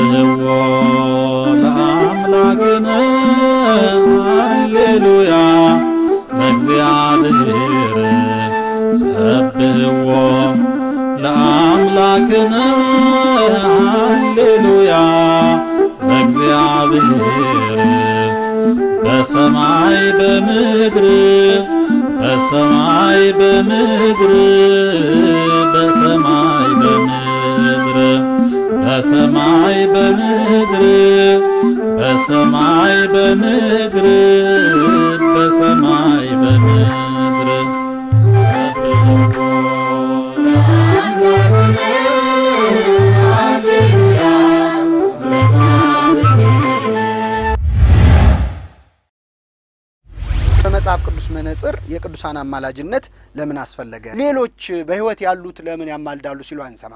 the አማላጅነት ለምን አስፈለገ? ሌሎች በህይወት ያሉት ለምን ያማልዳሉ ሲሉ አንሰማ።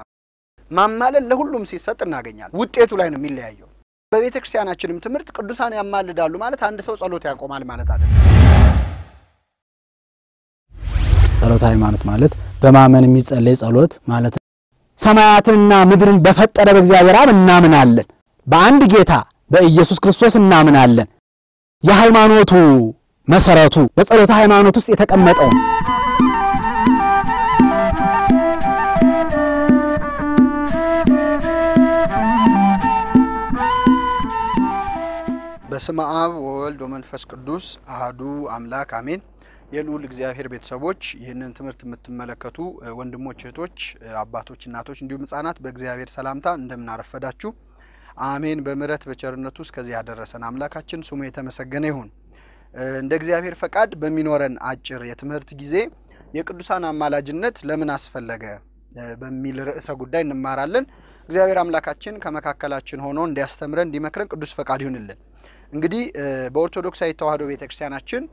ማማለል ለሁሉም ሲሰጥ እናገኛለን። ውጤቱ ላይ ነው የሚለያየው። በቤተ ክርስቲያናችንም ትምህርት ቅዱሳን ያማልዳሉ ማለት አንድ ሰው ጸሎት ያቆማል ማለት አለ። ጸሎት ሃይማኖት ማለት በማመን የሚጸለይ ጸሎት ማለት ነው። ሰማያትንና ምድርን በፈጠረ በእግዚአብሔር አብ እናምናለን። በአንድ ጌታ በኢየሱስ ክርስቶስ እናምናለን። የሃይማኖቱ መሰረቱ በጸሎተ ሃይማኖት ውስጥ የተቀመጠው በስመ አብ ወወልድ ወመንፈስ ቅዱስ አህዱ አምላክ አሜን። የልዑል እግዚአብሔር ቤተሰቦች ይህንን ትምህርት የምትመለከቱ ወንድሞች፣ እህቶች፣ አባቶች፣ እናቶች እንዲሁም ህጻናት በእግዚአብሔር ሰላምታ እንደምናረፈዳችሁ አሜን። በምሕረት በቸርነቱ እስከዚህ ያደረሰን አምላካችን ስሙ የተመሰገነ ይሁን። እንደ እግዚአብሔር ፈቃድ በሚኖረን አጭር የትምህርት ጊዜ የቅዱሳን አማላጅነት ለምን አስፈለገ በሚል ርዕሰ ጉዳይ እንማራለን። እግዚአብሔር አምላካችን ከመካከላችን ሆኖ እንዲያስተምረን እንዲመክረን ቅዱስ ፈቃድ ይሁንልን። እንግዲህ በኦርቶዶክሳዊ ተዋሕዶ ቤተክርስቲያናችን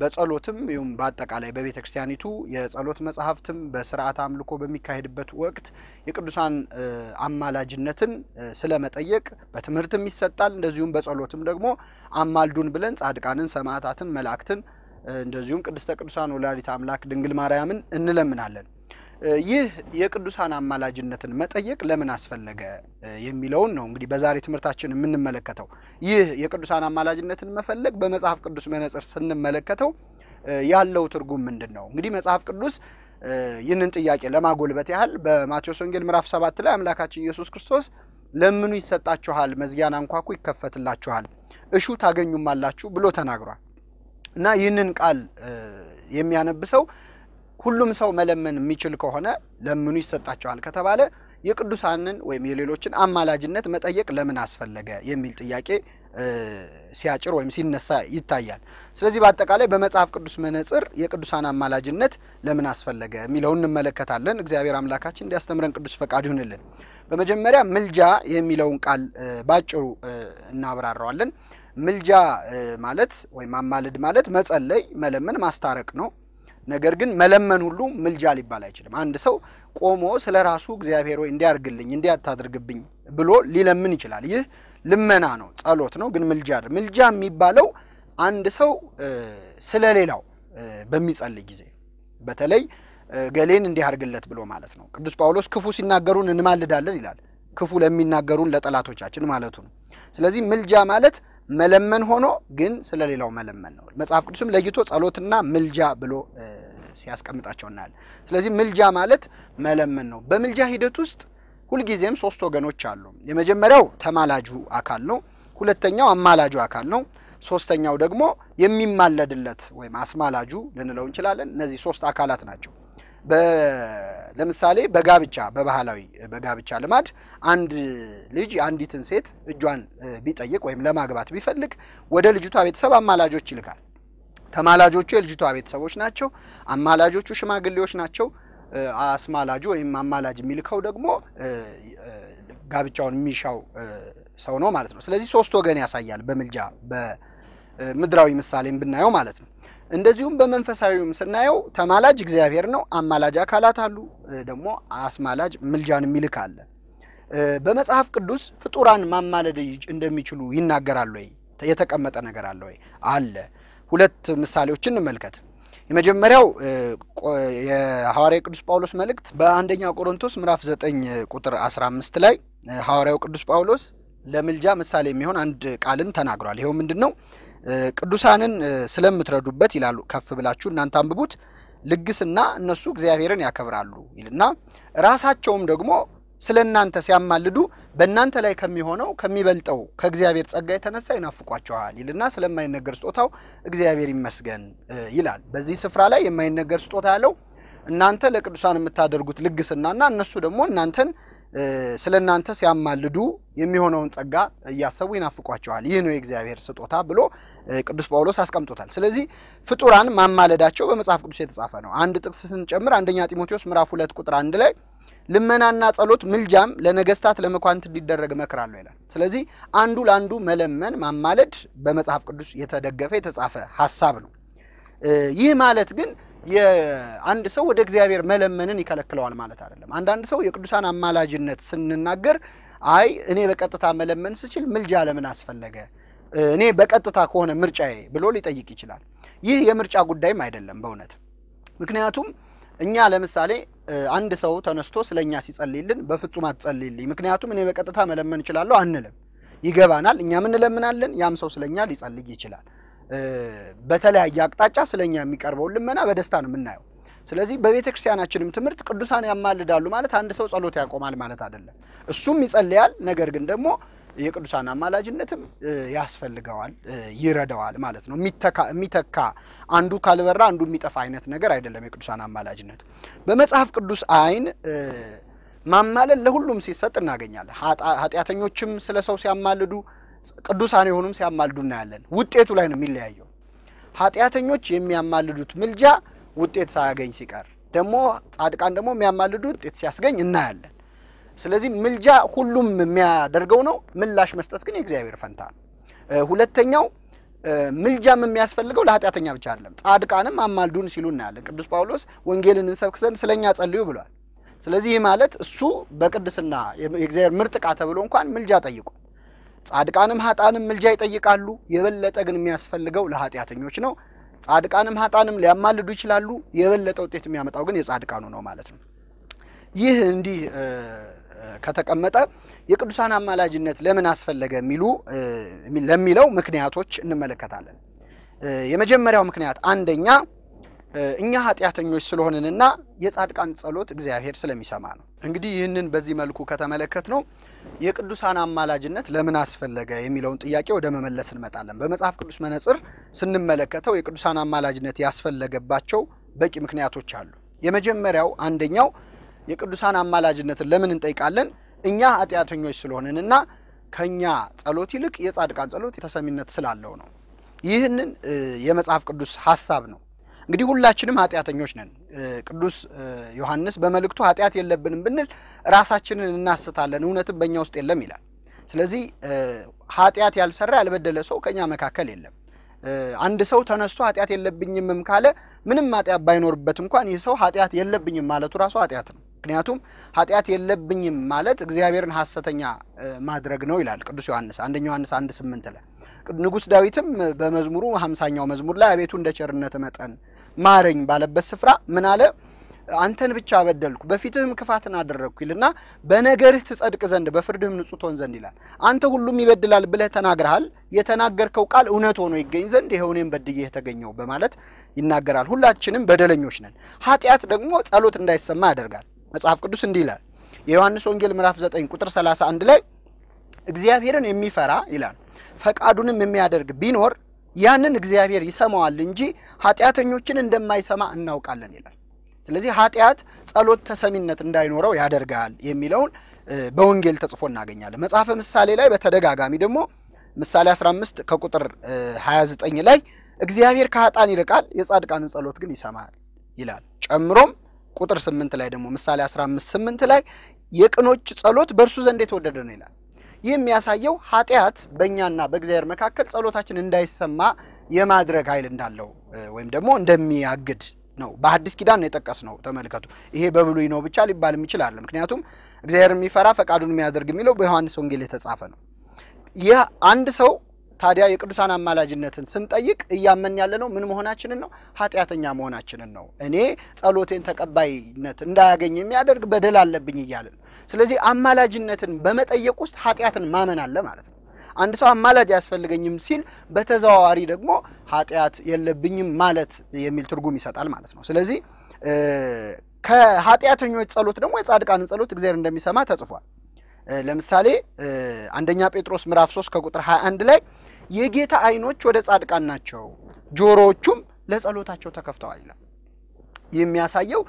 በጸሎትም ይሁን በአጠቃላይ በቤተ ክርስቲያኒቱ የጸሎት መጽሐፍትም በስርዓት አምልኮ በሚካሄድበት ወቅት የቅዱሳን አማላጅነትን ስለመጠየቅ በትምህርትም ይሰጣል። እንደዚሁም በጸሎትም ደግሞ አማልዱን ብለን ጻድቃንን፣ ሰማዕታትን፣ መላእክትን እንደዚሁም ቅድስተ ቅዱሳን ወላዲት አምላክ ድንግል ማርያምን እንለምናለን። ይህ የቅዱሳን አማላጅነትን መጠየቅ ለምን አስፈለገ የሚለውን ነው እንግዲህ በዛሬ ትምህርታችን የምንመለከተው። ይህ የቅዱሳን አማላጅነትን መፈለግ በመጽሐፍ ቅዱስ መነጽር ስንመለከተው ያለው ትርጉም ምንድን ነው? እንግዲህ መጽሐፍ ቅዱስ ይህንን ጥያቄ ለማጎልበት ያህል በማቴዎስ ወንጌል ምዕራፍ ሰባት ላይ አምላካችን ኢየሱስ ክርስቶስ ለምኑ ይሰጣችኋል፣ መዝጊያን አንኳኩ ይከፈትላችኋል፣ እሹ ታገኙማላችሁ ብሎ ተናግሯል እና ይህንን ቃል የሚያነብሰው ሁሉም ሰው መለመን የሚችል ከሆነ ለምኑ ይሰጣቸዋል ከተባለ የቅዱሳንን ወይም የሌሎችን አማላጅነት መጠየቅ ለምን አስፈለገ የሚል ጥያቄ ሲያጭር ወይም ሲነሳ ይታያል። ስለዚህ በአጠቃላይ በመጽሐፍ ቅዱስ መነጽር የቅዱሳን አማላጅነት ለምን አስፈለገ የሚለውን እንመለከታለን። እግዚአብሔር አምላካችን እንዲያስተምረን ቅዱስ ፈቃድ ይሁንልን። በመጀመሪያ ምልጃ የሚለውን ቃል ባጭሩ እናብራረዋለን። ምልጃ ማለት ወይም አማልድ ማለት መጸለይ፣ መለመን፣ ማስታረቅ ነው። ነገር ግን መለመን ሁሉ ምልጃ ሊባል አይችልም። አንድ ሰው ቆሞ ስለ ራሱ እግዚአብሔር ወይ እንዲያርግልኝ እንዲያታድርግብኝ ብሎ ሊለምን ይችላል። ይህ ልመና ነው፣ ጸሎት ነው። ግን ምልጃ ምልጃ የሚባለው አንድ ሰው ስለ ሌላው በሚጸልይ ጊዜ በተለይ ገሌን እንዲያርግለት ብሎ ማለት ነው። ቅዱስ ጳውሎስ ክፉ ሲናገሩን እንማልዳለን ይላል። ክፉ ለሚናገሩን ለጠላቶቻችን ማለቱ ነው። ስለዚህ ምልጃ ማለት መለመን ሆኖ ግን ስለ ሌላው መለመን ነው። መጽሐፍ ቅዱስም ለይቶ ጸሎትና ምልጃ ብሎ ሲያስቀምጣቸው እናያለን። ስለዚህ ምልጃ ማለት መለመን ነው። በምልጃ ሂደት ውስጥ ሁልጊዜም ሶስት ወገኖች አሉ። የመጀመሪያው ተማላጁ አካል ነው። ሁለተኛው አማላጁ አካል ነው። ሶስተኛው ደግሞ የሚማለድለት ወይም አስማላጁ ልንለው እንችላለን። እነዚህ ሶስት አካላት ናቸው። ለምሳሌ በጋብቻ በባህላዊ በጋብቻ ልማድ አንድ ልጅ አንዲትን ሴት እጇን ቢጠይቅ ወይም ለማግባት ቢፈልግ ወደ ልጅቷ ቤተሰብ አማላጆች ይልካል። ተማላጆቹ የልጅቷ ቤተሰቦች ናቸው። አማላጆቹ ሽማግሌዎች ናቸው። አስማላጁ ወይም አማላጅ የሚልከው ደግሞ ጋብቻውን የሚሻው ሰው ነው ማለት ነው። ስለዚህ ሶስት ወገን ያሳያል በምልጃ በምድራዊ ምሳሌም ብናየው ማለት ነው። እንደዚሁም በመንፈሳዊም ስናየው ተማላጅ እግዚአብሔር ነው። አማላጅ አካላት አሉ። ደግሞ አስማላጅ ምልጃን የሚልክ አለ። በመጽሐፍ ቅዱስ ፍጡራን ማማለድ እንደሚችሉ ይናገራል ወይ? የተቀመጠ ነገር አለ ወይ? አለ። ሁለት ምሳሌዎችን እንመልከት። የመጀመሪያው የሐዋርያ ቅዱስ ጳውሎስ መልእክት በአንደኛ ቆሮንቶስ ምዕራፍ 9 ቁጥር 15 ላይ ሐዋርያው ቅዱስ ጳውሎስ ለምልጃ ምሳሌ የሚሆን አንድ ቃልን ተናግሯል። ይኸው ምንድን ነው? ቅዱሳንን ስለምትረዱበት ይላሉ ከፍ ብላችሁ እናንተ አንብቡት። ልግስና እነሱ እግዚአብሔርን ያከብራሉ ይልና ራሳቸውም ደግሞ ስለ እናንተ ሲያማልዱ በእናንተ ላይ ከሚሆነው ከሚበልጠው ከእግዚአብሔር ጸጋ የተነሳ ይናፍቋቸዋል ይልና ስለማይነገር ስጦታው እግዚአብሔር ይመስገን ይላል። በዚህ ስፍራ ላይ የማይነገር ስጦታ ያለው እናንተ ለቅዱሳን የምታደርጉት ልግስናና እነሱ ደግሞ እናንተን ስለ እናንተ ሲያማልዱ የሚሆነውን ጸጋ እያሰቡ ይናፍቋቸዋል። ይህ ነው የእግዚአብሔር ስጦታ ብሎ ቅዱስ ጳውሎስ አስቀምጦታል። ስለዚህ ፍጡራን ማማለዳቸው በመጽሐፍ ቅዱስ የተጻፈ ነው። አንድ ጥቅስ ስንጨምር አንደኛ ጢሞቴዎስ ምዕራፍ ሁለት ቁጥር አንድ ላይ ልመናና ጸሎት ምልጃም ለነገስታት ለመኳንት እንዲደረግ እመክራለሁ ይላል። ስለዚህ አንዱ ለአንዱ መለመን ማማለድ በመጽሐፍ ቅዱስ የተደገፈ የተጻፈ ሀሳብ ነው። ይህ ማለት ግን አንድ ሰው ወደ እግዚአብሔር መለመንን ይከለክለዋል ማለት አይደለም። አንዳንድ ሰው የቅዱሳን አማላጅነት ስንናገር አይ እኔ በቀጥታ መለመን ስችል ምልጃ ለምን አስፈለገ እኔ በቀጥታ ከሆነ ምርጫዬ ብሎ ሊጠይቅ ይችላል። ይህ የምርጫ ጉዳይም አይደለም በእውነት ምክንያቱም እኛ ለምሳሌ አንድ ሰው ተነስቶ ስለ እኛ ሲጸልይልን በፍጹም አትጸልይልኝ፣ ምክንያቱም እኔ በቀጥታ መለመን እችላለሁ አንልም። ይገባናል፣ እኛም እንለምናለን፣ ያም ሰው ስለ እኛ ሊጸልይ ይችላል። በተለያየ አቅጣጫ ስለኛ የሚቀርበው ልመና በደስታ ነው የምናየው። ስለዚህ በቤተ ክርስቲያናችንም ትምህርት ቅዱሳን ያማልዳሉ ማለት አንድ ሰው ጸሎት ያቆማል ማለት አይደለም። እሱም ይጸልያል፣ ነገር ግን ደግሞ የቅዱሳን አማላጅነትም ያስፈልገዋል፣ ይረዳዋል ማለት ነው። የሚተካ አንዱ ካልበራ አንዱ የሚጠፋ አይነት ነገር አይደለም የቅዱሳን አማላጅነት። በመጽሐፍ ቅዱስ አይን ማማለል ለሁሉም ሲሰጥ እናገኛለን። ኃጢአተኞችም ስለ ሰው ሲያማልዱ ቅዱሳን የሆኑም ሲያማልዱ እናያለን። ውጤቱ ላይ ነው የሚለያየው። ኃጢአተኞች የሚያማልዱት ምልጃ ውጤት ሳያገኝ ሲቀር ደግሞ ጻድቃን ደግሞ የሚያማልዱ ውጤት ሲያስገኝ እናያለን። ስለዚህ ምልጃ ሁሉም የሚያደርገው ነው። ምላሽ መስጠት ግን የእግዚአብሔር ፈንታ ነው። ሁለተኛው ምልጃም የሚያስፈልገው ለኃጢአተኛ ብቻ አይደለም፣ ጻድቃንም አማልዱን ሲሉ እናያለን። ቅዱስ ጳውሎስ ወንጌልን እንሰብክ ዘንድ ስለ እኛ ጸልዩ ብሏል። ስለዚህ ይህ ማለት እሱ በቅድስና የእግዚአብሔር ምርጥ ዕቃ ተብሎ እንኳን ምልጃ ጠይቁ ጻድቃንም ሀጣንም ምልጃ ይጠይቃሉ። የበለጠ ግን የሚያስፈልገው ለኃጢአተኞች ነው። ጻድቃንም ሀጣንም ሊያማልዱ ይችላሉ። የበለጠ ውጤት የሚያመጣው ግን የጻድቃኑ ነው ማለት ነው። ይህ እንዲህ ከተቀመጠ የቅዱሳን አማላጅነት ለምን አስፈለገ የሚሉ ለሚለው ምክንያቶች እንመለከታለን። የመጀመሪያው ምክንያት አንደኛ እኛ ኃጢአተኞች ስለሆንንና የጻድቃን ጸሎት እግዚአብሔር ስለሚሰማ ነው። እንግዲህ ይህንን በዚህ መልኩ ከተመለከት ነው የቅዱሳን አማላጅነት ለምን አስፈለገ የሚለውን ጥያቄ ወደ መመለስ እንመጣለን። በመጽሐፍ ቅዱስ መነጽር ስንመለከተው የቅዱሳን አማላጅነት ያስፈለገባቸው በቂ ምክንያቶች አሉ። የመጀመሪያው አንደኛው የቅዱሳን አማላጅነትን ለምን እንጠይቃለን? እኛ ኃጢአተኞች ስለሆንንና ከኛ ጸሎት ይልቅ የጻድቃን ጸሎት ተሰሚነት ስላለው ነው። ይህንን የመጽሐፍ ቅዱስ ሀሳብ ነው እንግዲህ ሁላችንም ኃጢአተኞች ነን። ቅዱስ ዮሐንስ በመልእክቱ ኃጢአት የለብንም ብንል ራሳችንን እናስታለን፣ እውነትም በእኛ ውስጥ የለም ይላል። ስለዚህ ኃጢአት ያልሰራ ያልበደለ ሰው ከእኛ መካከል የለም። አንድ ሰው ተነስቶ ኃጢአት የለብኝምም ካለ ምንም ኃጢአት ባይኖርበት እንኳን ይህ ሰው ኃጢአት የለብኝም ማለቱ ራሱ ኃጢአት ነው። ምክንያቱም ኃጢአት የለብኝም ማለት እግዚአብሔርን ሐሰተኛ ማድረግ ነው ይላል ቅዱስ ዮሐንስ አንደኛ ዮሐንስ አንድ ስምንት ላይ። ንጉሥ ዳዊትም በመዝሙሩ ሀምሳኛው መዝሙር ላይ አቤቱ እንደ ቸርነት መጠን ማረኝ ባለበት ስፍራ ምን አለ? አንተን ብቻ በደልኩ በፊትህም ክፋትን አደረግኩ ይልና በነገርህ ትጸድቅ ዘንድ በፍርድህም ንጹህ ትሆን ዘንድ ይላል። አንተ ሁሉም ይበድላል ብለህ ተናግረሃል። የተናገርከው ቃል እውነት ሆኖ ይገኝ ዘንድ ይኸው እኔም በድዬ የተገኘው በማለት ይናገራል። ሁላችንም በደለኞች ነን። ኃጢአት ደግሞ ጸሎት እንዳይሰማ ያደርጋል። መጽሐፍ ቅዱስ እንዲህ ይላል። የዮሐንስ ወንጌል ምዕራፍ 9 ቁጥር 31 ላይ እግዚአብሔርን የሚፈራ ይላል ፈቃዱንም የሚያደርግ ቢኖር ያንን እግዚአብሔር ይሰማዋል እንጂ ኃጢአተኞችን እንደማይሰማ እናውቃለን ይላል። ስለዚህ ኃጢአት ጸሎት ተሰሚነት እንዳይኖረው ያደርጋል የሚለውን በወንጌል ተጽፎ እናገኛለን። መጽሐፈ ምሳሌ ላይ በተደጋጋሚ ደግሞ ምሳሌ 15 ከቁጥር 29 ላይ እግዚአብሔር ከኃጥአን ይርቃል የጻድቃንን ጸሎት ግን ይሰማል ይላል። ጨምሮም ቁጥር 8 ላይ ደግሞ ምሳሌ 15 8 ላይ የቅኖች ጸሎት በእርሱ ዘንድ የተወደደ ነው ይላል። ይህ የሚያሳየው ኃጢአት በእኛና በእግዚአብሔር መካከል ጸሎታችን እንዳይሰማ የማድረግ ኃይል እንዳለው ወይም ደግሞ እንደሚያግድ ነው። በአዲስ ኪዳን የጠቀስ ነው። ተመልከቱ። ይሄ በብሉይ ነው ብቻ ሊባልም ይችላል። ምክንያቱም እግዚአብሔር የሚፈራ ፈቃዱን የሚያደርግ የሚለው በዮሐንስ ወንጌል የተጻፈ ነው። ይህ አንድ ሰው ታዲያ የቅዱሳን አማላጅነትን ስንጠይቅ እያመን ያለ ነው ምን መሆናችንን ነው? ኃጢአተኛ መሆናችንን ነው። እኔ ጸሎቴን ተቀባይነት እንዳያገኝ የሚያደርግ በደል አለብኝ እያለን ስለዚህ አማላጅነትን በመጠየቅ ውስጥ ኃጢአትን ማመን አለ ማለት ነው። አንድ ሰው አማላጅ አያስፈልገኝም ሲል በተዘዋዋሪ ደግሞ ኃጢአት የለብኝም ማለት የሚል ትርጉም ይሰጣል ማለት ነው። ስለዚህ ከኃጢአተኞች ጸሎት ደግሞ የጻድቃንን ጸሎት እግዚአብሔር እንደሚሰማ ተጽፏል። ለምሳሌ አንደኛ ጴጥሮስ ምዕራፍ 3 ከቁጥር 21 ላይ የጌታ አይኖች ወደ ጻድቃን ናቸው፣ ጆሮዎቹም ለጸሎታቸው ተከፍተዋል ይላል። የሚያሳየው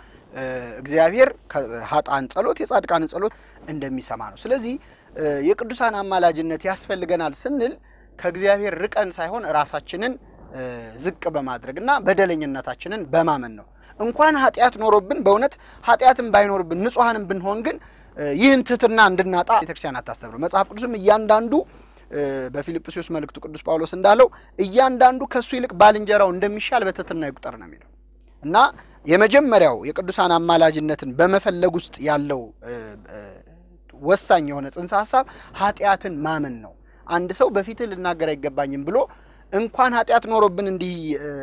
እግዚአብሔር ከሀጣን ጸሎት የጻድቃን ጸሎት እንደሚሰማ ነው። ስለዚህ የቅዱሳን አማላጅነት ያስፈልገናል ስንል ከእግዚአብሔር ርቀን ሳይሆን ራሳችንን ዝቅ በማድረግ እና በደለኝነታችንን በማመን ነው። እንኳን ኃጢአት ኖሮብን በእውነት ኃጢአትም ባይኖርብን ንጹሐንም ብንሆን ግን ይህን ትህትና እንድናጣ ቤተክርስቲያን አታስተምር። መጽሐፍ ቅዱስም እያንዳንዱ በፊልጵስዩስ መልእክቱ ቅዱስ ጳውሎስ እንዳለው እያንዳንዱ ከእሱ ይልቅ ባልንጀራው እንደሚሻል በትህትና ይቁጠር ነው የሚለው። እና የመጀመሪያው የቅዱሳን አማላጅነትን በመፈለግ ውስጥ ያለው ወሳኝ የሆነ ጽንሰ ሀሳብ ኃጢአትን ማመን ነው። አንድ ሰው በፊትህ ልናገር አይገባኝም ብሎ እንኳን ኃጢአት ኖሮብን እንዲህ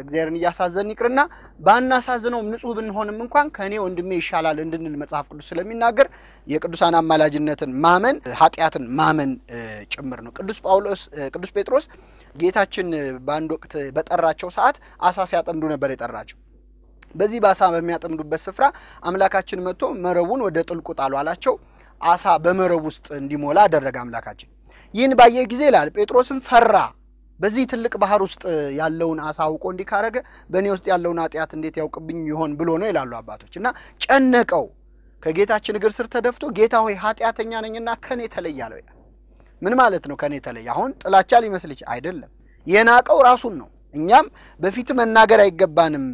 እግዚአብሔርን እያሳዘን ይቅርና ባናሳዝነውም ንጹህ ብንሆንም እንኳን ከእኔ ወንድሜ ይሻላል እንድንል መጽሐፍ ቅዱስ ስለሚናገር የቅዱሳን አማላጅነትን ማመን ኃጢአትን ማመን ጭምር ነው። ቅዱስ ጳውሎስ ቅዱስ ጴጥሮስ ጌታችን በአንድ ወቅት በጠራቸው ሰዓት አሳ ሲያጠምዱ ነበር የጠራቸው። በዚህ በአሳ በሚያጠምዱበት ስፍራ አምላካችን መጥቶ መረቡን ወደ ጥልቁ ጣሉ አላቸው። አሳ በመረብ ውስጥ እንዲሞላ አደረገ አምላካችን። ይህን ባየ ጊዜ ይላል ጴጥሮስን ፈራ። በዚህ ትልቅ ባህር ውስጥ ያለውን አሳ አውቆ እንዲህ ካረገ በእኔ ውስጥ ያለውን ኃጢአት እንዴት ያውቅብኝ ይሆን ብሎ ነው ይላሉ አባቶች። እና ጨነቀው ከጌታችን እግር ስር ተደፍቶ ጌታ ሆይ ኃጢአተኛ ነኝና ከኔ ተለይ አለው ይላል። ምን ማለት ነው ከኔ ተለይ? አሁን ጥላቻ ሊመስልች አይደለም። የናቀው ራሱን ነው። እኛም በፊት መናገር አይገባንም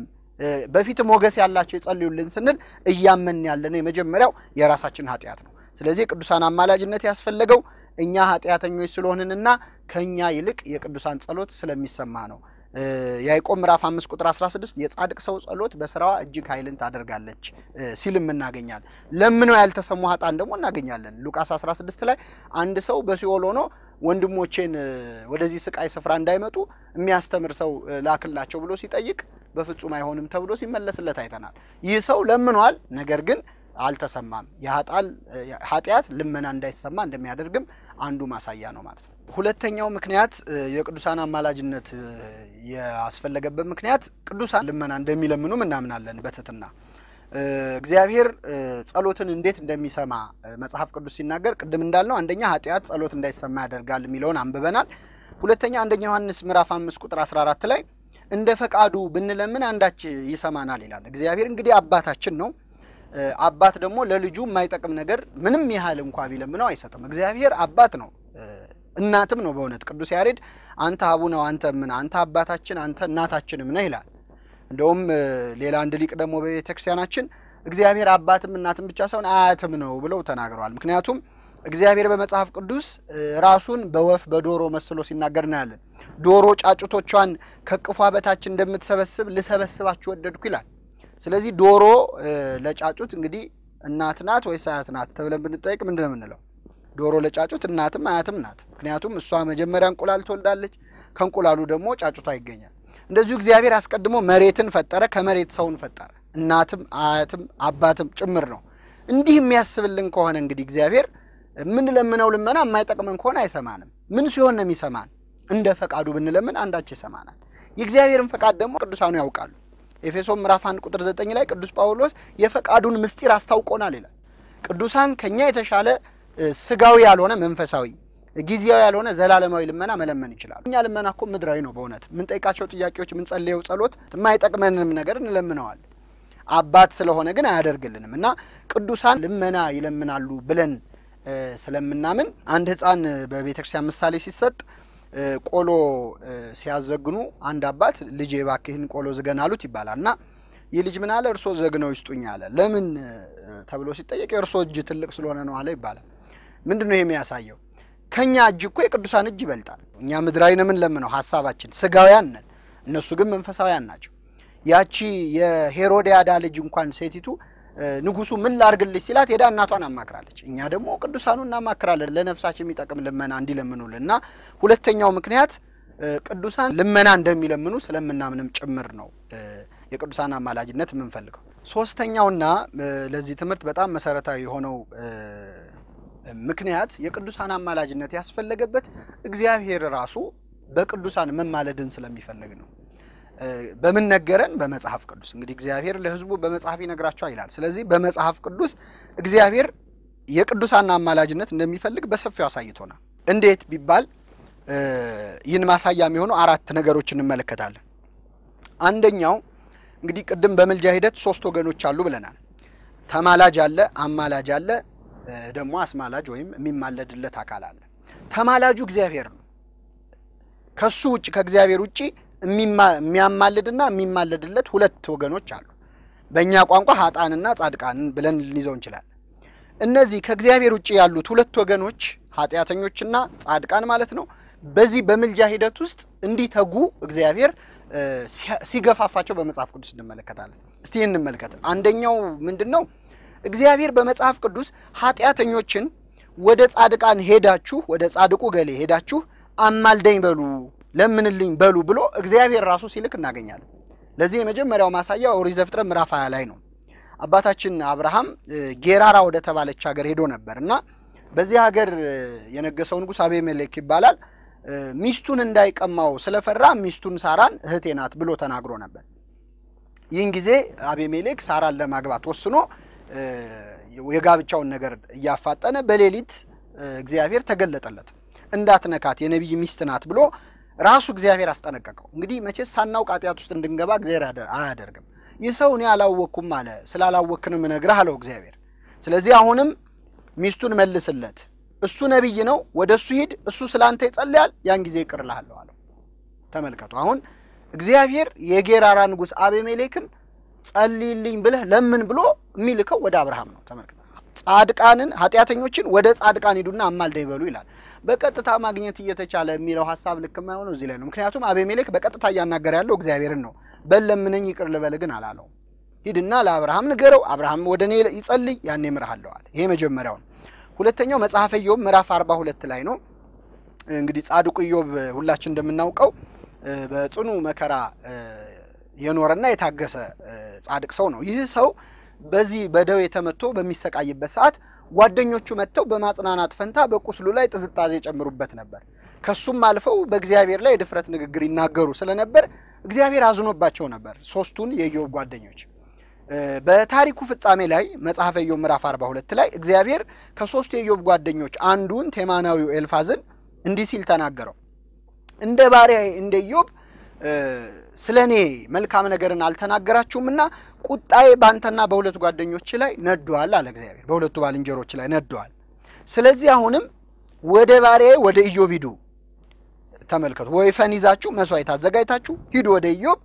በፊት ሞገስ ያላቸው ይጸልዩልን ስንል እያመን ያለነው የመጀመሪያው የራሳችን ኃጢአት ነው። ስለዚህ ቅዱሳን አማላጅነት ያስፈለገው እኛ ኃጢአተኞች ስለሆንንና ከእኛ ይልቅ የቅዱሳን ጸሎት ስለሚሰማ ነው። ያዕቆብ ምዕራፍ 5 ቁጥር 16 የጻድቅ ሰው ጸሎት በስራዋ እጅግ ኃይልን ታደርጋለች ሲልም እናገኛል። ለምነው ያልተሰሙ ኃጣን ደግሞ እናገኛለን። ሉቃስ 16 ላይ አንድ ሰው በሲኦል ሆኖ ወንድሞቼን ወደዚህ ስቃይ ስፍራ እንዳይመጡ የሚያስተምር ሰው ላክላቸው ብሎ ሲጠይቅ በፍጹም አይሆንም ተብሎ ሲመለስለት አይተናል። ይህ ሰው ለምኗል፣ ነገር ግን አልተሰማም። ኃጢአት ልመና እንዳይሰማ እንደሚያደርግም አንዱ ማሳያ ነው ማለት ነው። ሁለተኛው ምክንያት የቅዱሳን አማላጅነት ያስፈለገበት ምክንያት ቅዱሳን ልመና እንደሚለምኑም እናምናለን። በትትና እግዚአብሔር ጸሎትን እንዴት እንደሚሰማ መጽሐፍ ቅዱስ ሲናገር ቅድም እንዳልነው አንደኛ ኃጢአት ጸሎት እንዳይሰማ ያደርጋል የሚለውን አንብበናል። ሁለተኛ አንደኛ ዮሐንስ ምዕራፍ 5 ቁጥር 14 ላይ እንደ ፈቃዱ ብንለምን አንዳች ይሰማናል ይላል። እግዚአብሔር እንግዲህ አባታችን ነው። አባት ደግሞ ለልጁ የማይጠቅም ነገር ምንም ያህል እንኳ ቢለምነው አይሰጥም። እግዚአብሔር አባት ነው፣ እናትም ነው። በእውነት ቅዱስ ያሬድ አንተ ነው፣ አንተ ምን አንተ አባታችን አንተ እናታችንም ነህ ይላል። እንደውም ሌላ አንድ ሊቅ ደግሞ በቤተክርስቲያናችን እግዚአብሔር አባትም እናትም ብቻ ሳይሆን አያትም ነው ብለው ተናግረዋል። ምክንያቱም እግዚአብሔር በመጽሐፍ ቅዱስ ራሱን በወፍ በዶሮ መስሎ ሲናገር እናያለን። ዶሮ ጫጩቶቿን ከቅፏ በታች እንደምትሰበስብ ልሰበስባችሁ ወደድኩ ይላል። ስለዚህ ዶሮ ለጫጩት እንግዲህ እናት ናት ወይስ አያት ናት ተብለን ብንጠይቅ ምንድን ነው የምንለው? ዶሮ ለጫጩት እናትም አያትም ናት። ምክንያቱም እሷ መጀመሪያ እንቁላል ትወልዳለች፣ ከእንቁላሉ ደግሞ ጫጩቷ ይገኛል። እንደዚሁ እግዚአብሔር አስቀድሞ መሬትን ፈጠረ፣ ከመሬት ሰውን ፈጠረ። እናትም አያትም አባትም ጭምር ነው። እንዲህ የሚያስብልን ከሆነ እንግዲህ እግዚአብሔር የምንለምነው ልመና የማይጠቅመን ከሆነ አይሰማንም። ምን ሲሆን ነው የሚሰማን? እንደ ፈቃዱ ብንለምን አንዳች ይሰማናል። የእግዚአብሔርን ፈቃድ ደግሞ ቅዱሳኑ ያውቃሉ። ኤፌሶን ምዕራፍ 1 ቁጥር 9 ላይ ቅዱስ ጳውሎስ የፈቃዱን ምስጢር አስታውቆናል ይላል። ቅዱሳን ከኛ የተሻለ ስጋዊ ያልሆነ መንፈሳዊ፣ ጊዜያዊ ያልሆነ ዘላለማዊ ልመና መለመን ይችላሉ። እኛ ልመና እኮ ምድራዊ ነው። በእውነት የምንጠይቃቸው ጥያቄዎች፣ የምንጸልየው ጸሎት የማይጠቅመንም ነገር እንለምነዋል። አባት ስለሆነ ግን አያደርግልንም እና ቅዱሳን ልመና ይለምናሉ ብለን ስለምናምን አንድ ህፃን በቤተ ክርስቲያን ምሳሌ ሲሰጥ ቆሎ ሲያዘግኑ አንድ አባት ልጅ የባክህን ቆሎ ዝገን አሉት ይባላል እና ይህ ልጅ ምን አለ? እርሶ ዘግነው ይስጡኝ አለ። ለምን ተብሎ ሲጠየቅ የእርሶ እጅ ትልቅ ስለሆነ ነው አለ ይባላል። ምንድን ነው ይሄ የሚያሳየው? ከእኛ እጅ እኮ የቅዱሳን እጅ ይበልጣል። እኛ ምድራዊ ነምን ለምነው ሀሳባችን ስጋውያን ነን። እነሱ ግን መንፈሳውያን ናቸው። ያቺ የሄሮድያዳ ልጅ እንኳን ሴቲቱ ንጉሱ ምን ላርግልሽ ሲላት ሄዳ እናቷን አማክራለች። እኛ ደግሞ ቅዱሳኑ እናማክራለን ለነፍሳችን የሚጠቅም ልመና እንዲለምኑልን እና ሁለተኛው ምክንያት ቅዱሳን ልመና እንደሚለምኑ ስለምናምንም ጭምር ነው የቅዱሳን አማላጅነት የምንፈልገው። ሶስተኛውና ለዚህ ትምህርት በጣም መሰረታዊ የሆነው ምክንያት የቅዱሳን አማላጅነት ያስፈለገበት እግዚአብሔር ራሱ በቅዱሳን መማለድን ስለሚፈልግ ነው። በምን ነገረን? በመጽሐፍ ቅዱስ። እንግዲህ እግዚአብሔር ለሕዝቡ በመጽሐፍ ይነግራቸዋል ይላል። ስለዚህ በመጽሐፍ ቅዱስ እግዚአብሔር የቅዱሳን አማላጅነት እንደሚፈልግ በሰፊው አሳይቶናል። እንዴት ቢባል ይህን ማሳያ የሚሆኑ አራት ነገሮች እንመለከታለን። አንደኛው እንግዲህ ቅድም በምልጃ ሂደት ሶስት ወገኖች አሉ ብለናል። ተማላጅ አለ፣ አማላጅ አለ፣ ደግሞ አስማላጅ ወይም የሚማለድለት አካል አለ። ተማላጁ እግዚአብሔር ነው። ከሱ ውጭ ከእግዚአብሔር ውጭ የሚያማልድና የሚማልድለት ሁለት ወገኖች አሉ። በእኛ ቋንቋ ሀጣንና ጻድቃንን ብለን ልንይዘው እንችላለን። እነዚህ ከእግዚአብሔር ውጭ ያሉት ሁለት ወገኖች ኃጢአተኞችና ጻድቃን ማለት ነው። በዚህ በምልጃ ሂደት ውስጥ እንዲተጉ እግዚአብሔር ሲገፋፋቸው በመጽሐፍ ቅዱስ እንመለከታለን። እስቲ እንመልከት። አንደኛው ምንድን ነው? እግዚአብሔር በመጽሐፍ ቅዱስ ኃጢአተኞችን ወደ ጻድቃን ሄዳችሁ፣ ወደ ጻድቁ ገሌ ሄዳችሁ አማልደኝ በሉ ለምንልኝ በሉ ብሎ እግዚአብሔር ራሱ ሲልክ እናገኛለን። ለዚህ የመጀመሪያው ማሳያ ኦሪት ዘፍጥረት ምዕራፍ ሃያ ላይ ነው። አባታችን አብርሃም ጌራራ ወደ ተባለች ሀገር ሄዶ ነበር እና በዚህ ሀገር የነገሰው ንጉሥ አቤሜሌክ ይባላል። ሚስቱን እንዳይቀማው ስለፈራ ሚስቱን ሳራን እህቴ ናት ብሎ ተናግሮ ነበር። ይህን ጊዜ አቤሜሌክ ሳራን ለማግባት ወስኖ የጋብቻውን ነገር እያፋጠነ በሌሊት እግዚአብሔር ተገለጠለት። እንዳትነካት የነቢይ ሚስት ናት ብሎ ራሱ እግዚአብሔር አስጠነቀቀው። እንግዲህ መቼ ሳናውቅ ኃጢአት ውስጥ እንድንገባ እግዚአብሔር አያደርግም። ይህ ሰው እኔ አላወቅኩም አለ። ስላላወክንም እነግርህ አለው እግዚአብሔር። ስለዚህ አሁንም ሚስቱን መልስለት። እሱ ነቢይ ነው፣ ወደ እሱ ሂድ፣ እሱ ስለ አንተ ይጸልያል፣ ያን ጊዜ ይቅር እልሃለሁ አለው። ተመልከቱ አሁን እግዚአብሔር የጌራራ ንጉሥ አቤሜሌክን ጸልይልኝ ብለህ ለምን ብሎ የሚልከው ወደ አብርሃም ነው። ተመልከቱ ጻድቃንን ኃጢአተኞችን ወደ ጻድቃን ሂዱና አማልደ ይበሉ ይላል። በቀጥታ ማግኘት እየተቻለ የሚለው ሀሳብ ልክ የማይሆነው እዚህ ላይ ነው። ምክንያቱም አቤሜሌክ በቀጥታ እያናገረ ያለው እግዚአብሔርን ነው። በለምነኝ ይቅር ልበል ግን አላለው። ሂድና ለአብርሃም ንገረው፣ አብርሃም ወደ እኔ ይጸልይ፣ ያኔ ምርሃለዋል። ይሄ መጀመሪያው ነው። ሁለተኛው መጽሐፈ ኢዮብ ምዕራፍ 42 ላይ ነው። እንግዲህ ጻድቁ ኢዮብ ሁላችን እንደምናውቀው በጽኑ መከራ የኖረና የታገሰ ጻድቅ ሰው ነው። ይህ ሰው በዚህ በደዌ ተመቶ በሚሰቃይበት ሰዓት ጓደኞቹ መጥተው በማጽናናት ፈንታ በቁስሉ ላይ ጥዝጣዜ ጨምሩበት ነበር። ከሱም አልፈው በእግዚአብሔር ላይ የድፍረት ንግግር ይናገሩ ስለነበር እግዚአብሔር አዝኖባቸው ነበር ሶስቱን የኢዮብ ጓደኞች። በታሪኩ ፍጻሜ ላይ መጽሐፈ ኢዮብ ምዕራፍ 42 ላይ እግዚአብሔር ከሶስቱ የኢዮብ ጓደኞች አንዱን ቴማናዊው ኤልፋዝን እንዲህ ሲል ተናገረው እንደ ባሪያ እንደ ኢዮብ ስለ እኔ መልካም ነገርን አልተናገራችሁምና ቁጣዬ ባንተና በሁለት ጓደኞች ላይ ነዷል አለ እግዚአብሔር። በሁለቱ ባልንጀሮች ላይ ነዷል። ስለዚህ አሁንም ወደ ባሪያዬ ወደ ኢዮብ ሂዱ። ተመልከቱ፣ ወይፈን ይዛችሁ መስዋዕት አዘጋጅታችሁ ሂዱ ወደ ኢዮብ።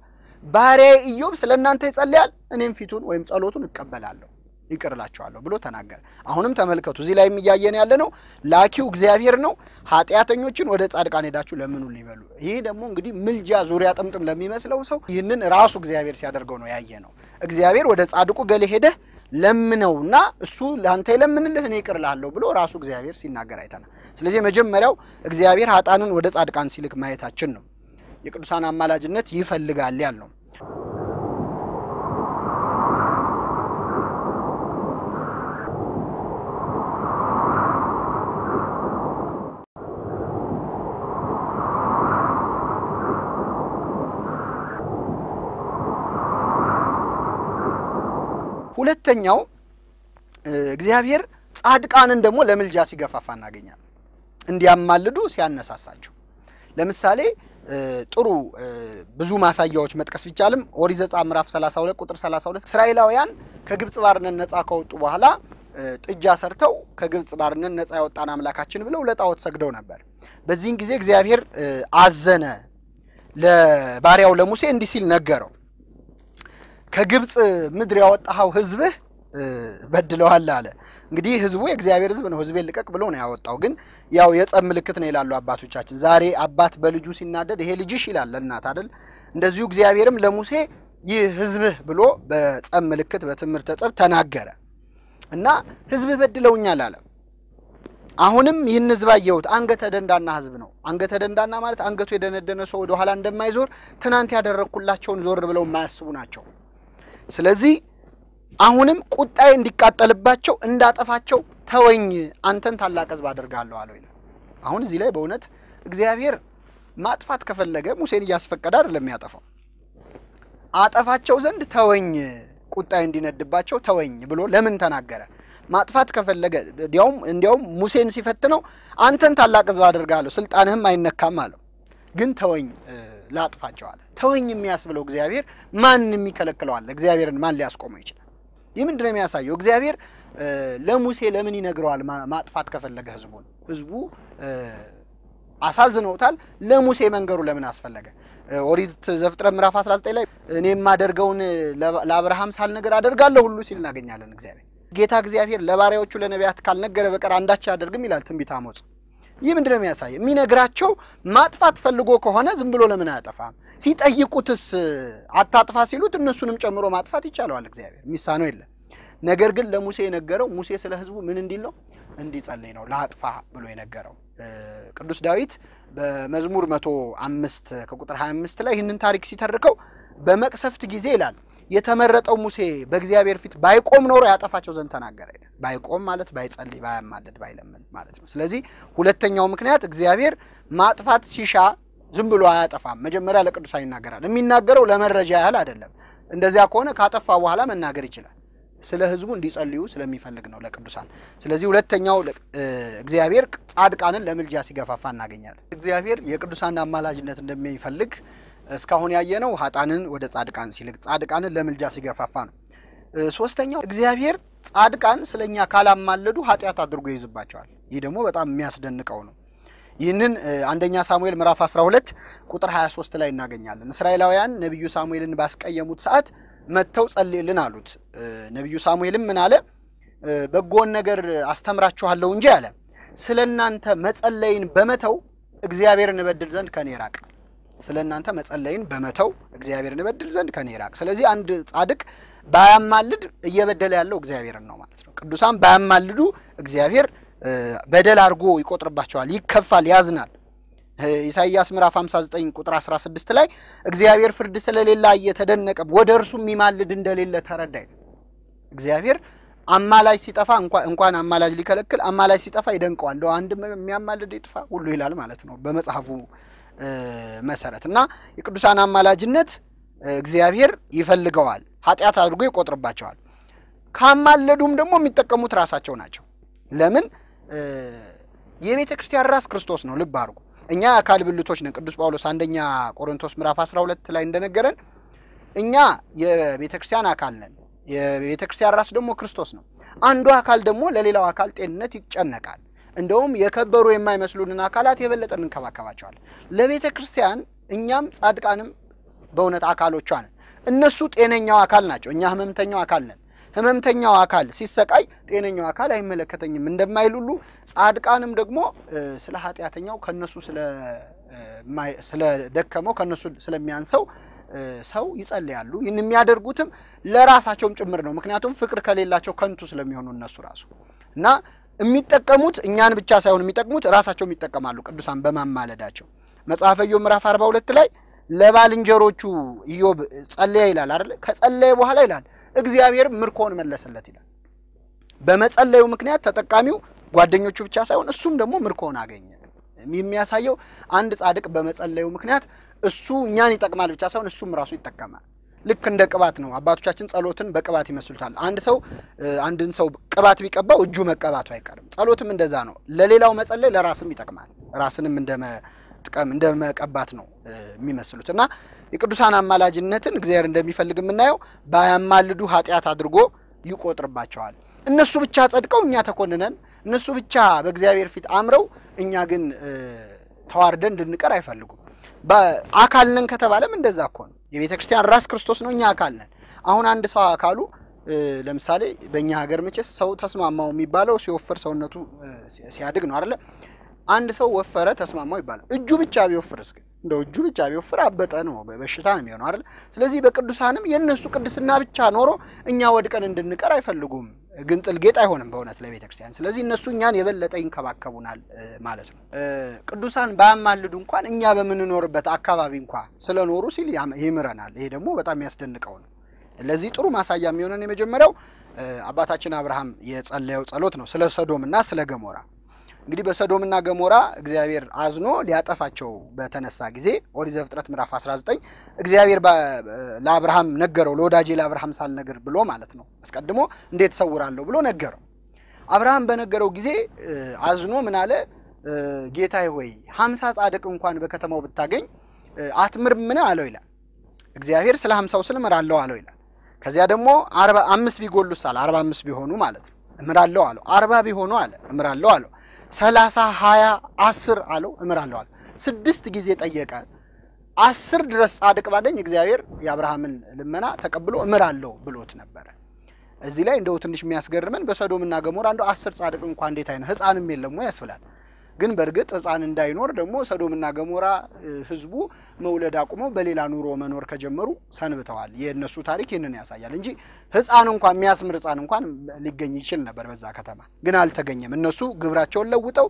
ባሪያዬ ኢዮብ ስለ እናንተ ይጸልያል፣ እኔም ፊቱን ወይም ጸሎቱን እቀበላለሁ። ይቅርላቸዋለሁ ብሎ ተናገረ። አሁንም ተመልከቱ፣ እዚህ ላይ እያየን ያለ ነው። ላኪው እግዚአብሔር ነው። ኃጢአተኞችን ወደ ጻድቃን ሄዳችሁ ለምኑ ይበሉ። ይሄ ደግሞ እንግዲህ ምልጃ ዙሪያ ጥምጥም ለሚመስለው ሰው ይህንን ራሱ እግዚአብሔር ሲያደርገው ነው ያየ ነው። እግዚአብሔር ወደ ጻድቁ ገሌ ሄደህ ለምነውና እሱ ለአንተ ይለምንልህ እኔ ይቅርልሃለሁ ብሎ ራሱ እግዚአብሔር ሲናገር አይተናል። ስለዚህ መጀመሪያው እግዚአብሔር ሀጣንን ወደ ጻድቃን ሲልክ ማየታችን ነው። የቅዱሳን አማላጅነት ይፈልጋል ያልነው ሁለተኛው እግዚአብሔር ጻድቃንን ደግሞ ለምልጃ ሲገፋፋ እናገኛለን። እንዲያማልዱ ሲያነሳሳቸው ለምሳሌ ጥሩ ብዙ ማሳያዎች መጥቀስ ቢቻልም ኦሪት ዘጸአት ምዕራፍ 32 ቁጥር 32 እስራኤላውያን ከግብፅ ባርነት ነፃ ከወጡ በኋላ ጥጃ ሰርተው ከግብፅ ባርነት ነፃ ያወጣን አምላካችን ብለው ለጣዖት ሰግደው ነበር። በዚህን ጊዜ እግዚአብሔር አዘነ፣ ለባሪያው ለሙሴ እንዲህ ሲል ነገረው ከግብፅ ምድር ያወጣኸው ህዝብህ በድለዋል አለ። እንግዲህ ህዝቡ የእግዚአብሔር ህዝብ ነው፣ ህዝቤን ልቀቅ ብሎ ነው ያወጣው። ግን ያው የጸብ ምልክት ነው ይላሉ አባቶቻችን። ዛሬ አባት በልጁ ሲናደድ ይሄ ልጅሽ ይላል ለእናት አደል። እንደዚሁ እግዚአብሔርም ለሙሴ ይህ ህዝብህ ብሎ በጸብ ምልክት በትምህርተ ጸብ ተናገረ እና ህዝብህ በድለውኛል አለ። አሁንም ይህን ህዝብ አየሁት፣ አንገተ ደንዳና ህዝብ ነው። አንገተ ደንዳና ማለት አንገቱ የደነደነ ሰው ወደኋላ እንደማይዞር ትናንት ያደረግኩላቸውን ዞር ብለው የማያስቡ ናቸው። ስለዚህ አሁንም ቁጣዬ እንዲቃጠልባቸው እንዳጠፋቸው ተወኝ፣ አንተን ታላቅ ሕዝብ አደርጋለሁ አለው ይላል። አሁን እዚህ ላይ በእውነት እግዚአብሔር ማጥፋት ከፈለገ ሙሴን እያስፈቀደ አይደለም ያጠፋው። አጠፋቸው ዘንድ ተወኝ፣ ቁጣዬ እንዲነድባቸው ተወኝ ብሎ ለምን ተናገረ? ማጥፋት ከፈለገ እንዲያውም እንዲያውም ሙሴን ሲፈትነው አንተን ታላቅ ሕዝብ አደርጋለሁ፣ ስልጣንህም አይነካም አለው። ግን ተወኝ ላጥፋቸዋል። ተወኝ የሚያስብለው እግዚአብሔር ማን የሚከለክለዋል? እግዚአብሔርን ማን ሊያስቆመው ይችላል? ይህ ምንድን ነው የሚያሳየው? እግዚአብሔር ለሙሴ ለምን ይነግረዋል? ማጥፋት ከፈለገ ህዝቡን ህዝቡ አሳዝነውታል። ለሙሴ መንገሩ ለምን አስፈለገ? ኦሪት ዘፍጥረት ምዕራፍ 19 ላይ እኔ የማደርገውን ለአብርሃም ሳልነገር አደርጋለሁ ሁሉ ሲል እናገኛለን። እግዚአብሔር ጌታ እግዚአብሔር ለባሪያዎቹ ለነቢያት ካልነገረ በቀር አንዳች አያደርግም ይላል ትንቢት አሞጽ ይህ ምንድን ነው የሚያሳየ የሚነግራቸው ማጥፋት ፈልጎ ከሆነ ዝም ብሎ ለምን አያጠፋም? ሲጠይቁትስ አታጥፋ ሲሉት እነሱንም ጨምሮ ማጥፋት ይቻለዋል። እግዚአብሔር የሚሳነው የለም። ነገር ግን ለሙሴ የነገረው ሙሴ ስለ ህዝቡ ምን እንዲል ነው እንዲጸልይ ነው። ለአጥፋ ብሎ የነገረው ቅዱስ ዳዊት በመዝሙር መቶ አምስት ከቁጥር 25 ላይ ይህንን ታሪክ ሲተርከው በመቅሰፍት ጊዜ ይላል የተመረጠው ሙሴ በእግዚአብሔር ፊት ባይቆም ኖሮ ያጠፋቸው ዘንድ ተናገረ። ባይቆም ማለት ባይጸልይ፣ ባያማልድ፣ ባይለምን ማለት ነው። ስለዚህ ሁለተኛው ምክንያት እግዚአብሔር ማጥፋት ሲሻ ዝም ብሎ አያጠፋም። መጀመሪያ ለቅዱሳን ይናገራል። የሚናገረው ለመረጃ ያህል አይደለም። እንደዚያ ከሆነ ካጠፋ በኋላ መናገር ይችላል። ስለ ሕዝቡ እንዲጸልዩ ስለሚፈልግ ነው ለቅዱሳን። ስለዚህ ሁለተኛው እግዚአብሔር ጻድቃንን ለምልጃ ሲገፋፋ እናገኛለን። እግዚአብሔር የቅዱሳን አማላጅነት እንደሚፈልግ እስካሁን ያየነው ሀጣንን ወደ ጻድቃን ሲልክ ጻድቃንን ለምልጃ ሲገፋፋ ነው። ሶስተኛው እግዚአብሔር ጻድቃን ስለኛ ካላማለዱ ኃጢአት አድርጎ ይይዝባቸዋል። ይህ ደግሞ በጣም የሚያስደንቀው ነው። ይህንን አንደኛ ሳሙኤል ምዕራፍ 12 ቁጥር 23 ላይ እናገኛለን። እስራኤላውያን ነቢዩ ሳሙኤልን ባስቀየሙት ሰዓት መጥተው ጸልልን አሉት። ነቢዩ ሳሙኤልም ምን አለ? በጎን ነገር አስተምራችኋለሁ እንጂ አለ ስለ እናንተ መጸለይን በመተው እግዚአብሔርን እንበድል ዘንድ ከኔ ራቅ። ስለ እናንተ መጸለይን በመተው እግዚአብሔርን እበድል ዘንድ ከኔ ራቅ። ስለዚህ አንድ ጻድቅ ባያማልድ እየበደለ ያለው እግዚአብሔርን ነው ማለት ነው። ቅዱሳን ባያማልዱ እግዚአብሔር በደል አድርጎ ይቆጥርባቸዋል፣ ይከፋል፣ ያዝናል። ኢሳይያስ ምዕራፍ 59 ቁጥር 16 ላይ እግዚአብሔር ፍርድ ስለሌላ እየተደነቀ ወደ እርሱ የሚማልድ እንደሌለ ተረዳ። እግዚአብሔር አማላጅ ሲጠፋ እንኳን አማላጅ ሊከለክል አማላጅ ሲጠፋ ይደንቀዋል። አንድ የሚያማልድ ይጥፋ ሁሉ ይላል ማለት ነው በመጽሐፉ መሰረት እና የቅዱሳን አማላጅነት እግዚአብሔር ይፈልገዋል፣ ኃጢአት አድርጎ ይቆጥርባቸዋል። ካማለዱም ደግሞ የሚጠቀሙት ራሳቸው ናቸው። ለምን? የቤተ ክርስቲያን ራስ ክርስቶስ ነው። ልብ አድርጉ። እኛ አካል ብልቶች ነን። ቅዱስ ጳውሎስ አንደኛ ቆሮንቶስ ምዕራፍ 12 ላይ እንደነገረን እኛ የቤተ ክርስቲያን አካል ነን። የቤተ ክርስቲያን ራስ ደግሞ ክርስቶስ ነው። አንዱ አካል ደግሞ ለሌላው አካል ጤንነት ይጨነቃል። እንደውም የከበሩ የማይመስሉንን አካላት የበለጠ እንንከባከባቸዋለን። ለቤተ ክርስቲያን እኛም ጻድቃንም በእውነት አካሎቿ ነን። እነሱ ጤነኛው አካል ናቸው፣ እኛ ህመምተኛው አካል ነን። ህመምተኛው አካል ሲሰቃይ ጤነኛው አካል አይመለከተኝም እንደማይሉሉ ጻድቃንም ደግሞ ስለ ኃጢአተኛው ከነሱ ስለደከመው ከነሱ ስለሚያንሰው ሰው ይጸልያሉ። ይህን የሚያደርጉትም ለራሳቸውም ጭምር ነው። ምክንያቱም ፍቅር ከሌላቸው ከንቱ ስለሚሆኑ እነሱ ራሱ እና የሚጠቀሙት እኛን ብቻ ሳይሆን የሚጠቅሙት ራሳቸውም ይጠቀማሉ ቅዱሳን በማማለዳቸው። መጽሐፈ ኢዮብ ምዕራፍ 42 ላይ ለባልንጀሮቹ ኢዮብ ጸለየ ይላል አይደል? ከጸለየ በኋላ ይላል እግዚአብሔር ምርኮውን መለሰለት ይላል። በመጸለዩ ምክንያት ተጠቃሚው ጓደኞቹ ብቻ ሳይሆን እሱም ደግሞ ምርኮውን አገኘ። የሚያሳየው አንድ ጻድቅ በመጸለዩ ምክንያት እሱ እኛን ይጠቅማል ብቻ ሳይሆን እሱም ራሱ ይጠቀማል። ልክ እንደ ቅባት ነው። አባቶቻችን ጸሎትን በቅባት ይመስሉታል። አንድ ሰው አንድን ሰው ቅባት ቢቀባው እጁ መቀባቱ አይቀርም። ጸሎትም እንደዛ ነው። ለሌላው መጸለይ ለራስም ይጠቅማል። ራስንም እንደ መጥቀም እንደ መቀባት ነው የሚመስሉት እና የቅዱሳን አማላጅነትን እግዚአብሔር እንደሚፈልግ የምናየው ባያማልዱ ኃጢአት አድርጎ ይቆጥርባቸዋል። እነሱ ብቻ ጸድቀው እኛ ተኮንነን፣ እነሱ ብቻ በእግዚአብሔር ፊት አምረው እኛ ግን ተዋርደን እንድንቀር አይፈልጉም። አካልነን ነን ከተባለም እንደዛ እኮ ነው። የቤተ ክርስቲያን ራስ ክርስቶስ ነው፣ እኛ አካል ነን። አሁን አንድ ሰው አካሉ ለምሳሌ በእኛ ሀገር መቼስ ሰው ተስማማው የሚባለው ሲወፈር ሰውነቱ ሲያድግ ነው አይደለ? አንድ ሰው ወፈረ ተስማማው ይባላል። እጁ ብቻ ቢወፍር እስከ እንደው እጁ ብቻ ቢወፍር አበጠ ነው፣ በሽታ ነው የሚሆነው አይደለ? ስለዚህ በቅዱሳንም የእነሱ ቅድስና ብቻ ኖሮ እኛ ወድቀን እንድንቀር አይፈልጉም። ግንጥል ጌጥ አይሆንም በእውነት ለቤተ ክርስቲያን። ስለዚህ እነሱ እኛን የበለጠ ይንከባከቡናል ማለት ነው። ቅዱሳን ባያማልዱ እንኳን እኛ በምንኖርበት አካባቢ እንኳ ስለኖሩ ሲል ይምረናል። ይሄ ደግሞ በጣም የሚያስደንቀው ነው። ለዚህ ጥሩ ማሳያ የሚሆነን የመጀመሪያው አባታችን አብርሃም የጸለየው ጸሎት ነው ስለ ሰዶም እና ስለ ገሞራ እንግዲህ በሰዶምና ገሞራ እግዚአብሔር አዝኖ ሊያጠፋቸው በተነሳ ጊዜ ኦሪት ዘፍጥረት ምዕራፍ 19 እግዚአብሔር ለአብርሃም ነገረው፣ ለወዳጄ ለአብርሃም ሳልነግር ብሎ ማለት ነው። አስቀድሞ እንዴት ሰውራለሁ ብሎ ነገረው። አብርሃም በነገረው ጊዜ አዝኖ ምን አለ? ጌታዬ ሆይ ሀምሳ ጻድቅ እንኳን በከተማው ብታገኝ አትምርምን አለው ይላል። እግዚአብሔር ስለ ሀምሳው ስል እምራለሁ አለው ይላል። ከዚያ ደግሞ አምስት ቢጎሉስ አለ። አርባ አምስት ቢሆኑ ማለት ነው እምራለሁ አለው። አርባ ቢሆኑ አለ እምራለሁ አለው። ሰላሳ ሀያ አስር አለው እምራለዋል። ስድስት ጊዜ ጠየቀ። አስር ድረስ ጻድቅ ባገኝ እግዚአብሔር የአብርሃምን ልመና ተቀብሎ እምራለሁ ብሎት ነበረ። እዚህ ላይ እንደው ትንሽ የሚያስገርመን በሰዶምና ገሞራ እንደው አስር ጻድቅ እንኳ እንዴት አይነ ህፃንም የለም ያስብላል። ግን በእርግጥ ህፃን እንዳይኖር ደግሞ ሰዶምና ገሞራ ህዝቡ መውለድ አቁመው በሌላ ኑሮ መኖር ከጀመሩ ሰንብተዋል። የእነሱ ታሪክ ይህንን ያሳያል እንጂ ህፃን እንኳን የሚያስምር ህፃን እንኳን ሊገኝ ይችል ነበር በዛ ከተማ፣ ግን አልተገኘም። እነሱ ግብራቸውን ለውጠው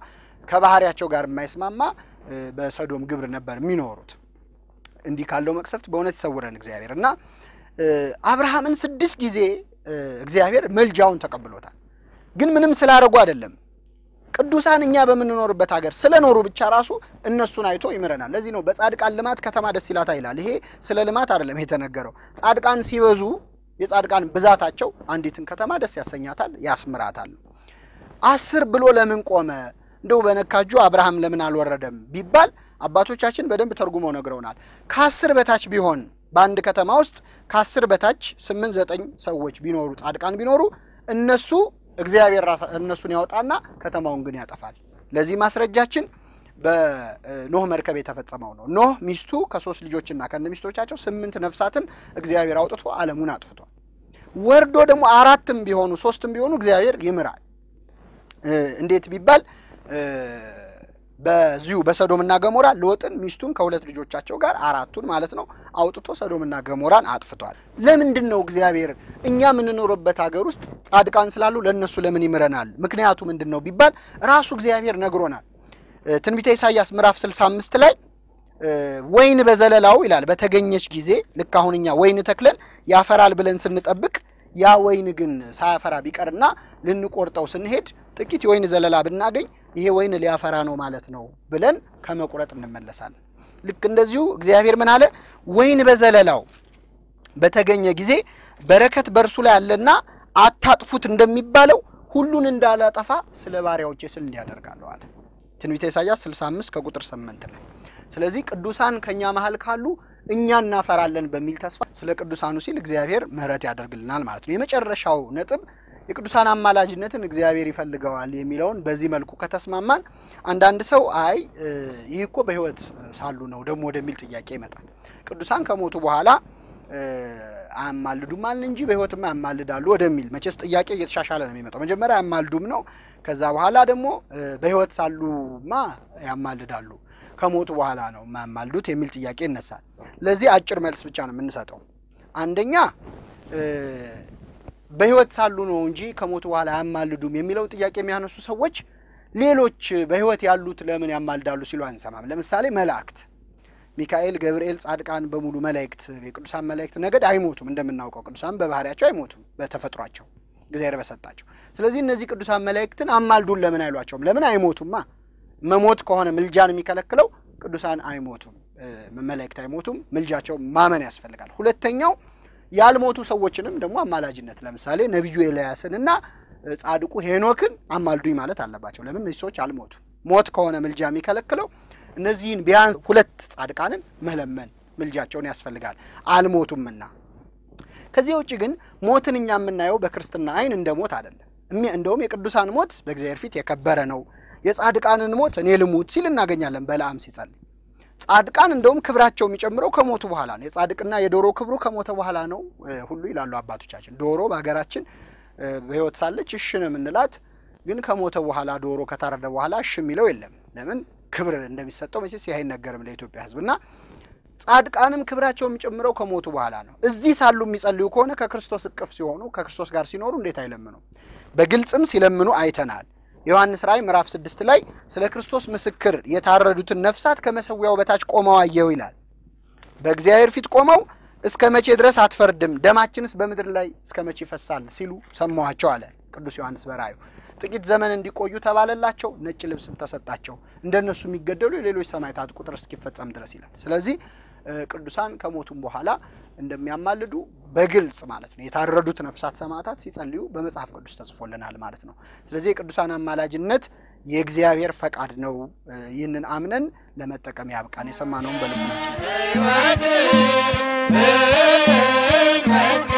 ከባህሪያቸው ጋር የማይስማማ በሰዶም ግብር ነበር የሚኖሩት። እንዲህ ካለው መቅሰፍት በእውነት ይሰውረን እግዚአብሔር እና አብርሃምን ስድስት ጊዜ እግዚአብሔር መልጃውን ተቀብሎታል። ግን ምንም ስላደረጉ አይደለም ቅዱሳን እኛ በምንኖርበት ሀገር ስለኖሩ ብቻ ራሱ እነሱን አይቶ ይምረናል። ለዚህ ነው በጻድቃን ልማት ከተማ ደስ ይላታ ይላል። ይሄ ስለ ልማት አይደለም የተነገረው። ጻድቃን ሲበዙ የጻድቃን ብዛታቸው አንዲትን ከተማ ደስ ያሰኛታል፣ ያስምራታል። አስር ብሎ ለምን ቆመ? እንደው በነካጁ አብርሃም ለምን አልወረደም ቢባል አባቶቻችን በደንብ ተርጉመው ነግረውናል። ከአስር በታች ቢሆን በአንድ ከተማ ውስጥ ከአስር በታች ስምንት ዘጠኝ ሰዎች ቢኖሩ ጻድቃን ቢኖሩ እነሱ እግዚአብሔር እነሱን ያወጣና ከተማውን ግን ያጠፋል። ለዚህ ማስረጃችን በኖህ መርከብ የተፈጸመው ነው። ኖህ ሚስቱ ከሶስት ልጆችና ከነ ሚስቶቻቸው ስምንት ነፍሳትን እግዚአብሔር አውጥቶ ዓለሙን አጥፍቷል። ወርዶ ደግሞ አራትም ቢሆኑ ሶስትም ቢሆኑ እግዚአብሔር ይምራል። እንዴት ቢባል በዚሁ በሰዶምና ገሞራ ሎጥን ሚስቱን ከሁለት ልጆቻቸው ጋር አራቱን ማለት ነው አውጥቶ ሰዶምና ገሞራን አጥፍቷል። ለምንድን ነው እግዚአብሔር እኛ የምንኖርበት ሀገር ውስጥ ጻድቃን ስላሉ ለእነሱ ለምን ይምረናል? ምክንያቱ ምንድን ነው ቢባል ራሱ እግዚአብሔር ነግሮናል። ትንቢተ ኢሳይያስ ምዕራፍ 65 ላይ ወይን በዘለላው ይላል በተገኘች ጊዜ ልክ አሁን እኛ ወይን ተክለን ያፈራል ብለን ስንጠብቅ ያ ወይን ግን ሳያፈራ ቢቀርና ልንቆርጠው ስንሄድ ጥቂት የወይን ዘለላ ብናገኝ ይሄ ወይን ሊያፈራ ነው ማለት ነው ብለን ከመቁረጥ እንመለሳለን። ልክ እንደዚሁ እግዚአብሔር ምን አለ? ወይን በዘለላው በተገኘ ጊዜ በረከት በእርሱ ላይ አለና አታጥፉት እንደሚባለው ሁሉን እንዳላጠፋ ስለ ባሪያዎቼ ስል እንዲያደርጋለሁ አለ። ትንቢተ ኢሳያስ 65 ከቁጥር 8 ላይ። ስለዚህ ቅዱሳን ከኛ መሀል ካሉ እኛ እናፈራለን በሚል ተስፋ ስለ ቅዱሳኑ ሲል እግዚአብሔር ምሕረት ያደርግልናል ማለት ነው። የመጨረሻው ነጥብ የቅዱሳን አማላጅነትን እግዚአብሔር ይፈልገዋል የሚለውን በዚህ መልኩ ከተስማማን፣ አንዳንድ ሰው አይ ይህ እኮ በህይወት ሳሉ ነው ደግሞ ወደሚል ጥያቄ ይመጣል። ቅዱሳን ከሞቱ በኋላ አያማልዱም አልን እንጂ በህይወትም ያማልዳሉ ወደሚል መቼስ ጥያቄ እየተሻሻለ ነው የሚመጣው። መጀመሪያ ያማልዱም ነው። ከዛ በኋላ ደግሞ በህይወት ሳሉማ ያማልዳሉ ከሞቱ በኋላ ነው የማያማልዱት የሚል ጥያቄ ይነሳል። ለዚህ አጭር መልስ ብቻ ነው የምንሰጠው። አንደኛ በህይወት ሳሉ ነው እንጂ ከሞቱ በኋላ አያማልዱም የሚለው ጥያቄ የሚያነሱ ሰዎች ሌሎች በህይወት ያሉት ለምን ያማልዳሉ ሲሉ አንሰማም። ለምሳሌ መላእክት ሚካኤል፣ ገብርኤል፣ ጻድቃን በሙሉ መላእክት የቅዱሳን መላእክት ነገድ አይሞቱም። እንደምናውቀው ቅዱሳን በባህሪያቸው አይሞቱም በተፈጥሯቸው እግዚአብሔር በሰጣቸው። ስለዚህ እነዚህ ቅዱሳን መላእክትን አማልዱን ለምን አይሏቸውም? ለምን አይሞቱማ። መሞት ከሆነ ምልጃን የሚከለክለው ቅዱሳን አይሞቱም፣ መላእክት አይሞቱም። ምልጃቸው ማመን ያስፈልጋል። ሁለተኛው ያልሞቱ ሰዎችንም ደግሞ አማላጅነት ለምሳሌ ነቢዩ ኤልያስን እና ጻድቁ ሄኖክን አማልዱኝ ማለት አለባቸው። ለምን? እነዚህ ሰዎች አልሞቱ። ሞት ከሆነ ምልጃ የሚከለክለው እነዚህን ቢያንስ ሁለት ጻድቃንን መለመን ምልጃቸውን ያስፈልጋል አልሞቱምና። ከዚህ ውጭ ግን ሞትን እኛ የምናየው በክርስትና አይን እንደ ሞት አይደለም። እንደውም የቅዱሳን ሞት በእግዚአብሔር ፊት የከበረ ነው። የጻድቃንን ሞት እኔ ልሙት ሲል እናገኛለን በለዓም ሲጸልይ ጻድቃን እንደውም ክብራቸው የሚጨምረው ከሞቱ በኋላ ነው። የጻድቅና የዶሮ ክብሩ ከሞተ በኋላ ነው ሁሉ ይላሉ አባቶቻችን። ዶሮ በሀገራችን በህይወት ሳለች እሽ ነው የምንላት፣ ግን ከሞተ በኋላ ዶሮ ከታረደ በኋላ እሽ የሚለው የለም። ለምን? ክብር እንደሚሰጠው መቼስ ይህ አይነገርም ለኢትዮጵያ ሕዝብና ጻድቃንም ክብራቸው የሚጨምረው ከሞቱ በኋላ ነው። እዚህ ሳሉ የሚጸልዩ ከሆነ ከክርስቶስ እቅፍ ሲሆኑ ከክርስቶስ ጋር ሲኖሩ እንዴት አይለምኑም? በግልጽም ሲለምኑ አይተናል። ዮሐንስ ራእይ ምዕራፍ ስድስት ላይ ስለ ክርስቶስ ምስክር የታረዱትን ነፍሳት ከመሰዊያው በታች ቆመው አየው ይላል። በእግዚአብሔር ፊት ቆመው እስከ መቼ ድረስ አትፈርድም? ደማችንስ በምድር ላይ እስከ መቼ ይፈሳል? ሲሉ ሰማኋቸው አለ ቅዱስ ዮሐንስ በራእዩ። ጥቂት ዘመን እንዲቆዩ ተባለላቸው፣ ነጭ ልብስም ተሰጣቸው። እንደነሱ የሚገደሉ የሌሎች ሰማዕታት ቁጥር እስኪፈጸም ድረስ ይላል። ስለዚህ ቅዱሳን ከሞቱም በኋላ እንደሚያማልዱ በግልጽ ማለት ነው የታረዱት ነፍሳት ሰማዕታት ሲጸልዩ በመጽሐፍ ቅዱስ ተጽፎልናል ማለት ነው። ስለዚህ የቅዱሳን አማላጅነት የእግዚአብሔር ፈቃድ ነው። ይህንን አምነን ለመጠቀም ያብቃን። የሰማነውን በልቡናችን